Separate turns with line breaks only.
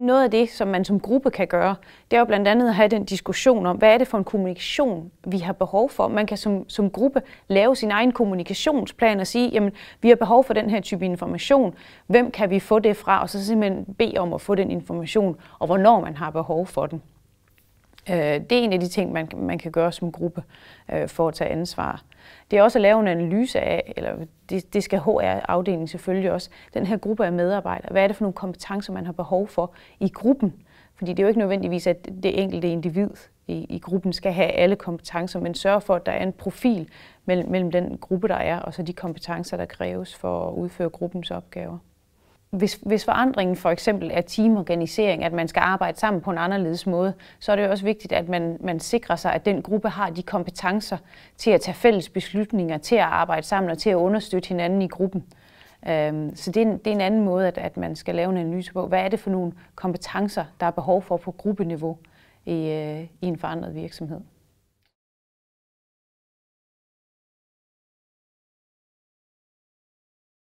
Noget af det, som man som gruppe kan gøre, det er jo blandt andet at have den diskussion om, hvad er det for en kommunikation, vi har behov for. Man kan som, som gruppe lave sin egen kommunikationsplan og sige, jamen, vi har behov for den her type information. Hvem kan vi få det fra? Og så simpelthen bede om at få den information, og hvornår man har behov for den. Øh, det er en af de ting, man, man kan gøre som gruppe øh, for at tage ansvar. Det er også at lave en analyse af, eller det, det skal HR-afdelingen selvfølgelig også, den her gruppe af medarbejdere. Hvad er det for nogle kompetencer, man har behov for i gruppen? Fordi det er jo ikke nødvendigvis, at det enkelte individ i, i gruppen skal have alle kompetencer, men sørge for, at der er en profil mellem, mellem den gruppe, der er, og så de kompetencer, der kræves for at udføre gruppens opgaver hvis, hvis forandringen for eksempel er teamorganisering, at man skal arbejde sammen på en anderledes måde, så er det også vigtigt, at man, man sikrer sig, at den gruppe har de kompetencer til at tage fælles beslutninger, til at arbejde sammen og til at understøtte hinanden i gruppen. Øhm, så det er, en, det er en anden måde, at, at man skal lave en analyse på, hvad er det for nogle kompetencer, der er behov for på gruppeniveau i, øh, i en forandret virksomhed.